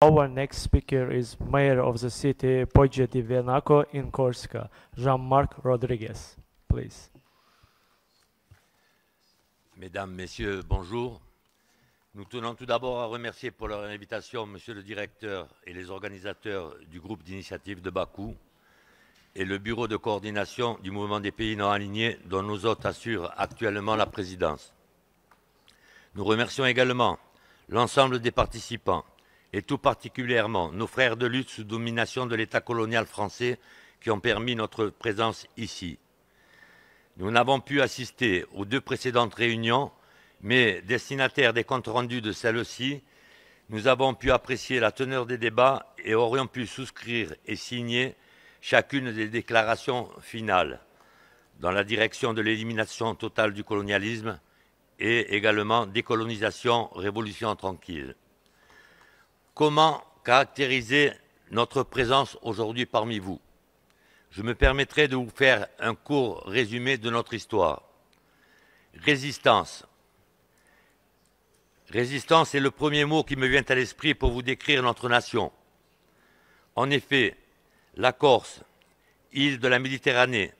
Our next speaker is Mayor of the city Poggio di in Corsica, Jean-Marc Rodriguez. Please. Mesdames, Messieurs, bonjour. Nous tenons tout d'abord à remercier pour leur invitation Monsieur le Directeur et les organisateurs du groupe d'initiative de Bakou et le Bureau de coordination du mouvement des pays non alignés dont nous hôtes assurent actuellement la présidence. Nous remercions également l'ensemble des participants, et tout particulièrement nos frères de lutte sous domination de l'État colonial français qui ont permis notre présence ici. Nous n'avons pu assister aux deux précédentes réunions, mais destinataires des comptes rendus de celles-ci, nous avons pu apprécier la teneur des débats et aurions pu souscrire et signer chacune des déclarations finales dans la direction de l'élimination totale du colonialisme et également décolonisation, révolution tranquille. Comment caractériser notre présence aujourd'hui parmi vous Je me permettrai de vous faire un court résumé de notre histoire. Résistance. Résistance est le premier mot qui me vient à l'esprit pour vous décrire notre nation. En effet, la Corse, île de la Méditerranée,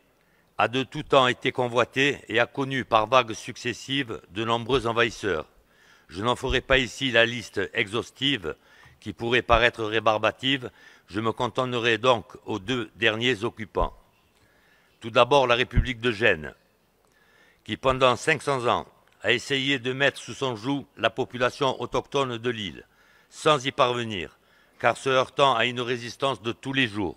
a de tout temps été convoitée et a connu par vagues successives de nombreux envahisseurs. Je n'en ferai pas ici la liste exhaustive qui pourrait paraître rébarbative, je me contenterai donc aux deux derniers occupants. Tout d'abord, la République de Gênes, qui pendant 500 ans a essayé de mettre sous son joug la population autochtone de l'île, sans y parvenir, car se heurtant à une résistance de tous les jours,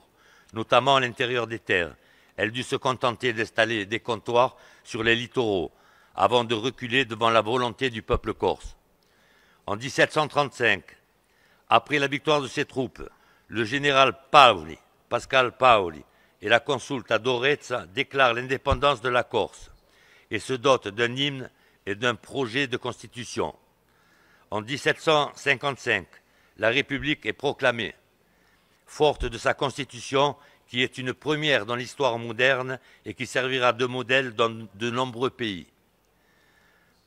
notamment à l'intérieur des terres, elle dut se contenter d'installer des comptoirs sur les littoraux, avant de reculer devant la volonté du peuple corse. En 1735, après la victoire de ses troupes, le général Paoli, Pascal Paoli et la consulte à déclarent l'indépendance de la Corse et se dotent d'un hymne et d'un projet de constitution. En 1755, la République est proclamée, forte de sa constitution qui est une première dans l'histoire moderne et qui servira de modèle dans de nombreux pays.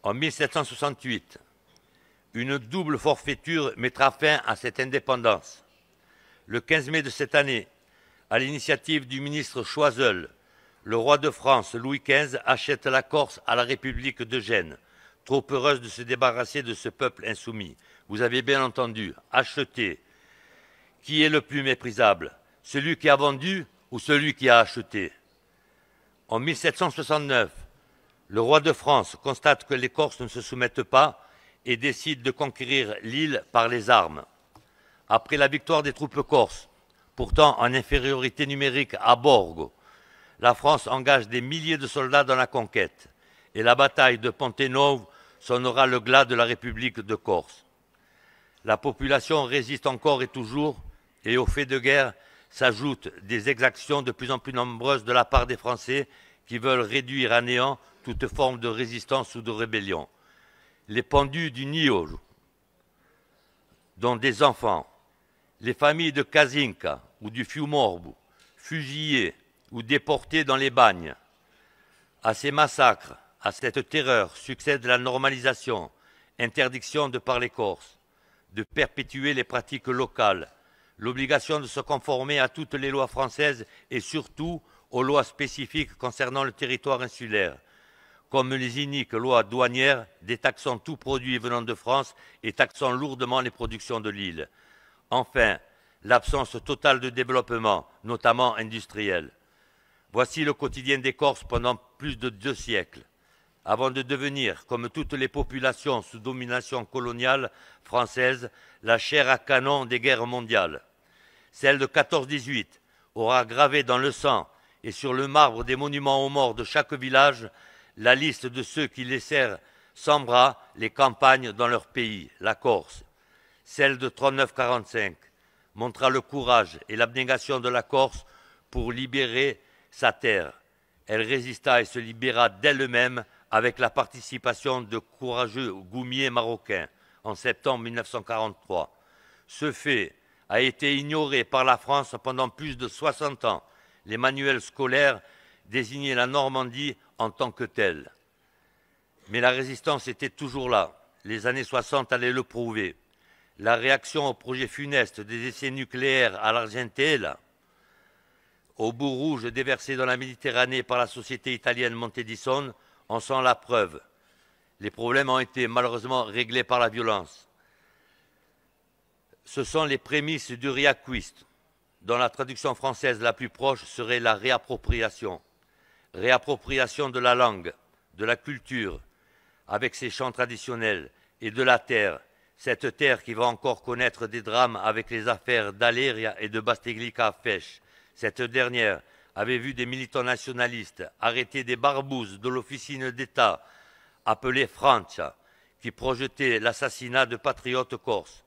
En 1768, une double forfaiture mettra fin à cette indépendance. Le 15 mai de cette année, à l'initiative du ministre Choiseul, le roi de France, Louis XV, achète la Corse à la République de Gênes, trop heureuse de se débarrasser de ce peuple insoumis. Vous avez bien entendu, acheter. Qui est le plus méprisable Celui qui a vendu ou celui qui a acheté En 1769, le roi de France constate que les Corses ne se soumettent pas et décide de conquérir l'île par les armes. Après la victoire des troupes corses, pourtant en infériorité numérique à Borgo, la France engage des milliers de soldats dans la conquête et la bataille de Pontenove sonnera le glas de la République de Corse. La population résiste encore et toujours et au fait de guerre s'ajoutent des exactions de plus en plus nombreuses de la part des Français qui veulent réduire à néant toute forme de résistance ou de rébellion les pendus du Niol, dont des enfants, les familles de Kazinka ou du Fiumorbo, fusillées ou déportés dans les bagnes. À ces massacres, à cette terreur succède la normalisation, interdiction de parler corse, de perpétuer les pratiques locales, l'obligation de se conformer à toutes les lois françaises et surtout aux lois spécifiques concernant le territoire insulaire, comme les iniques lois douanières, détaxant tout produit venant de France et taxant lourdement les productions de l'île. Enfin, l'absence totale de développement, notamment industriel. Voici le quotidien des Corses pendant plus de deux siècles, avant de devenir, comme toutes les populations sous domination coloniale française, la chair à canon des guerres mondiales. Celle de 14-18 aura gravé dans le sang et sur le marbre des monuments aux morts de chaque village la liste de ceux qui laissèrent sans bras les campagnes dans leur pays, la Corse. Celle de 39 montra le courage et l'abnégation de la Corse pour libérer sa terre. Elle résista et se libéra d'elle-même avec la participation de courageux goumiers marocains en septembre 1943. Ce fait a été ignoré par la France pendant plus de 60 ans. Les manuels scolaires Désigner la Normandie en tant que telle. Mais la résistance était toujours là. Les années 60 allaient le prouver. La réaction au projet funeste des essais nucléaires à l'Argentelle, au bout rouge déversé dans la Méditerranée par la société italienne Montedison, en sent la preuve. Les problèmes ont été malheureusement réglés par la violence. Ce sont les prémices du réacquist. dont la traduction française la plus proche serait la réappropriation réappropriation de la langue, de la culture, avec ses chants traditionnels, et de la terre, cette terre qui va encore connaître des drames avec les affaires d'Aléria et de Basteglica Fèche. Cette dernière avait vu des militants nationalistes arrêter des barbouzes de l'officine d'État, appelée Francia, qui projetaient l'assassinat de patriotes corses.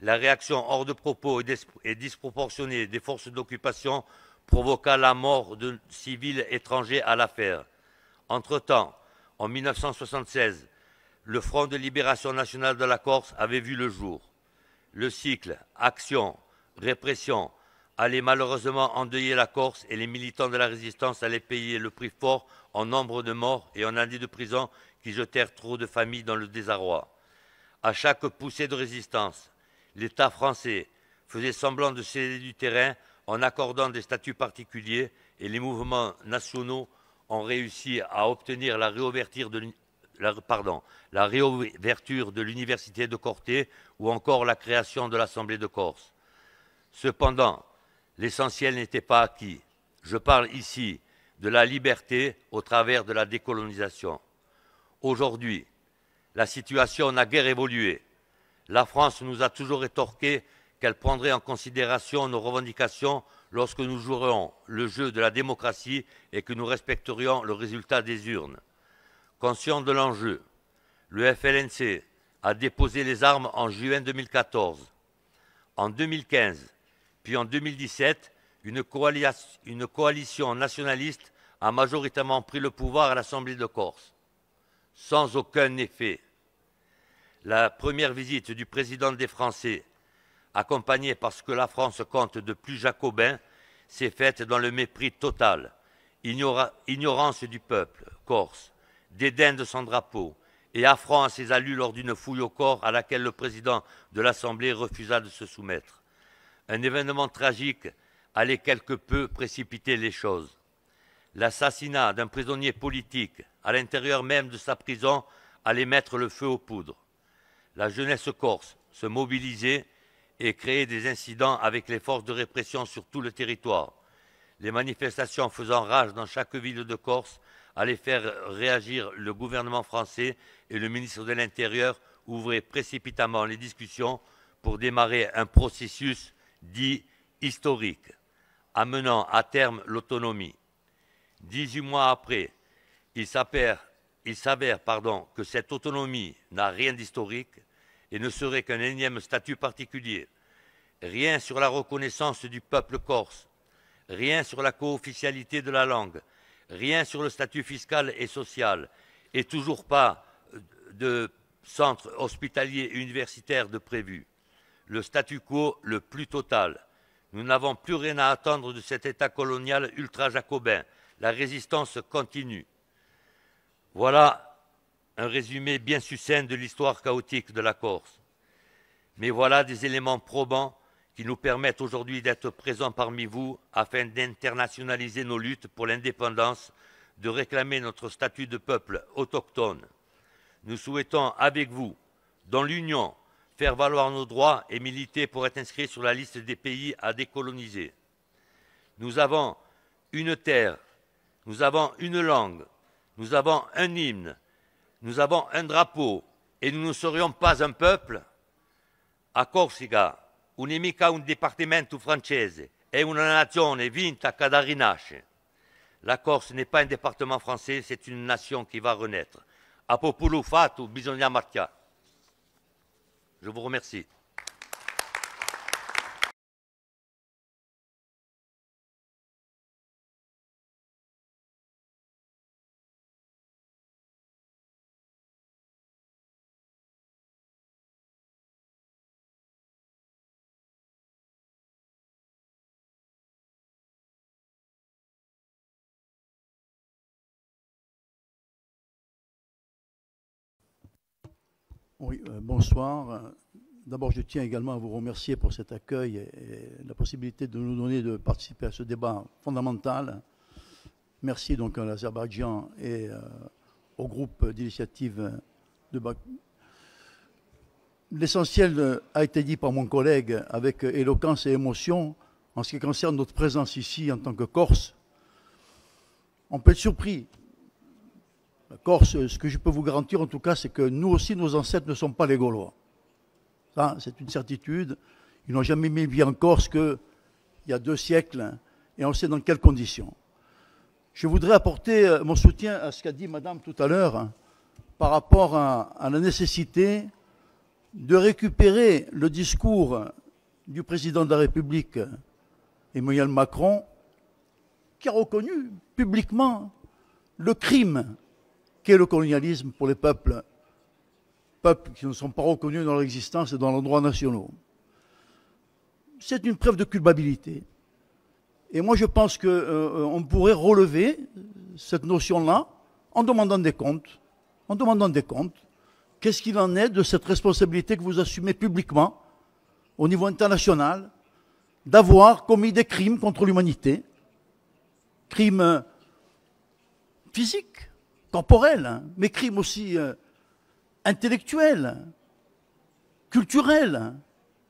La réaction hors de propos et disproportionnée des forces d'occupation provoqua la mort de civils étrangers à l'affaire. Entre-temps, en 1976, le Front de libération nationale de la Corse avait vu le jour. Le cycle action, répression allait malheureusement endeuiller la Corse et les militants de la résistance allaient payer le prix fort en nombre de morts et en années de prison qui jetèrent trop de familles dans le désarroi. À chaque poussée de résistance, l'État français faisait semblant de céder du terrain en accordant des statuts particuliers et les mouvements nationaux ont réussi à obtenir la réouverture de l'université de Corté ou encore la création de l'Assemblée de Corse. Cependant, l'essentiel n'était pas acquis. Je parle ici de la liberté au travers de la décolonisation. Aujourd'hui, la situation n'a guère évolué. La France nous a toujours rétorqué qu'elle prendrait en considération nos revendications lorsque nous jouerons le jeu de la démocratie et que nous respecterions le résultat des urnes. Conscient de l'enjeu, le FLNC a déposé les armes en juin 2014. En 2015, puis en 2017, une, une coalition nationaliste a majoritairement pris le pouvoir à l'Assemblée de Corse, sans aucun effet. La première visite du président des Français accompagnée parce que la France compte de plus jacobin, s'est faite dans le mépris total, ignorance du peuple corse, dédain de son drapeau et affront à ses allus lors d'une fouille au corps à laquelle le président de l'Assemblée refusa de se soumettre. Un événement tragique allait quelque peu précipiter les choses. L'assassinat d'un prisonnier politique à l'intérieur même de sa prison allait mettre le feu aux poudres. La jeunesse corse se mobilisait et créer des incidents avec les forces de répression sur tout le territoire. Les manifestations faisant rage dans chaque ville de Corse allaient faire réagir le gouvernement français et le ministre de l'Intérieur ouvrait précipitamment les discussions pour démarrer un processus dit historique, amenant à terme l'autonomie. 18 mois après, il s'avère, que cette autonomie n'a rien d'historique, et ne serait qu'un énième statut particulier. Rien sur la reconnaissance du peuple corse, rien sur la co-officialité de la langue, rien sur le statut fiscal et social, et toujours pas de centre hospitalier et universitaire de prévu. Le statu quo le plus total. Nous n'avons plus rien à attendre de cet État colonial ultra-jacobin. La résistance continue. Voilà un résumé bien succinct de l'histoire chaotique de la Corse. Mais voilà des éléments probants qui nous permettent aujourd'hui d'être présents parmi vous afin d'internationaliser nos luttes pour l'indépendance, de réclamer notre statut de peuple autochtone. Nous souhaitons, avec vous, dans l'Union, faire valoir nos droits et militer pour être inscrits sur la liste des pays à décoloniser. Nous avons une terre, nous avons une langue, nous avons un hymne, nous avons un drapeau et nous ne serions pas un peuple, À Corsica un'imica un département francese et une nazione vinta cada rinasce. La Corse n'est pas un département français, c'est une nation qui va renaître. A populu fatu bisogna marchare. Je vous remercie. Oui, euh, bonsoir. D'abord, je tiens également à vous remercier pour cet accueil et, la possibilité de nous donner de participer à ce débat fondamental. Merci donc à l'Azerbaïdjan et euh, au groupe d'initiative de Bakou. L'essentiel euh, a été dit par mon collègue avec éloquence et émotion en ce qui concerne notre présence ici en tant que Corse. On peut être surpris Corse, Ce que je peux vous garantir, en tout cas, c'est que nous aussi, nos ancêtres ne sont pas les Gaulois. Ça, c'est une certitude. Ils n'ont jamais mis vie en Corse qu'il y a deux siècles, et on sait dans quelles conditions. Je voudrais apporter euh, mon soutien à ce qu'a dit Madame tout à l'heure hein, par rapport à la nécessité de récupérer le discours du président de la République, Emmanuel Macron, qui a reconnu publiquement le crime qu'est le colonialisme pour les peuples, peuples qui ne sont pas reconnus dans leur existence et dans leurs droits nationaux. C'est une preuve de culpabilité. Et moi, je pense qu'on euh, pourrait relever cette notion-là en demandant des comptes. En demandant des comptes. Qu'est-ce qu'il en est de cette responsabilité que vous assumez publiquement au niveau international d'avoir commis des crimes contre l'humanité, crimes euh, physiques, temporels, hein, mais crimes aussi euh, intellectuels, culturels,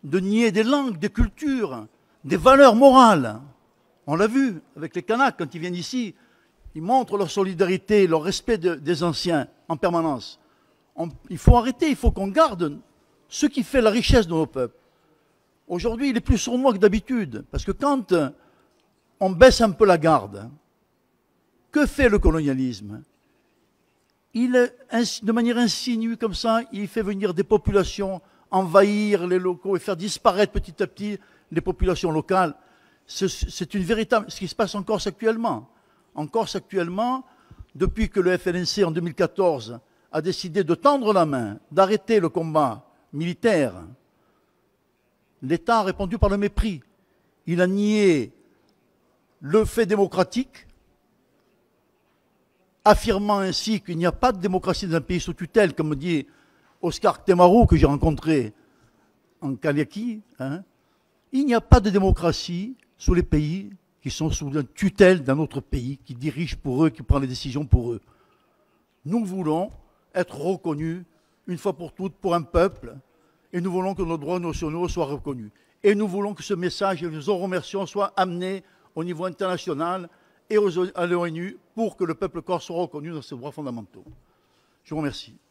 de nier des langues, des cultures, des valeurs morales. On l'a vu avec les Kanaks quand ils viennent ici, ils montrent leur solidarité, leur respect des anciens en permanence. il faut arrêter, il faut qu'on garde ce qui fait la richesse de nos peuples. Aujourd'hui, il est plus sournois que d'habitude, parce que quand euh, on baisse un peu la garde, que fait le colonialisme il, de manière insinue comme ça, il fait venir des populations envahir les locaux et faire disparaître petit à petit les populations locales. C'est une véritable, ce qui se passe en Corse actuellement. En Corse actuellement, depuis que le FNC en 2014 a décidé de tendre la main, d'arrêter le combat militaire, l'État a répondu par le mépris. Il a nié le fait démocratique, affirmant ainsi qu'il n'y a pas de démocratie dans un pays sous tutelle, comme dit Oscar Temaru, que j'ai rencontré en Kaliaki, hein. il n'y a pas de démocratie sous les pays qui sont sous la tutelle d'un autre pays, qui dirige pour eux, qui prend les décisions pour eux. Nous voulons être reconnus une fois pour toutes pour un peuple, et nous voulons que nos droits nationaux soient reconnus. Et nous voulons que ce message, et nous en remercions, soit amené au niveau international et à l'ONU pour que le peuple corse soit reconnu dans ses droits fondamentaux. Je vous remercie.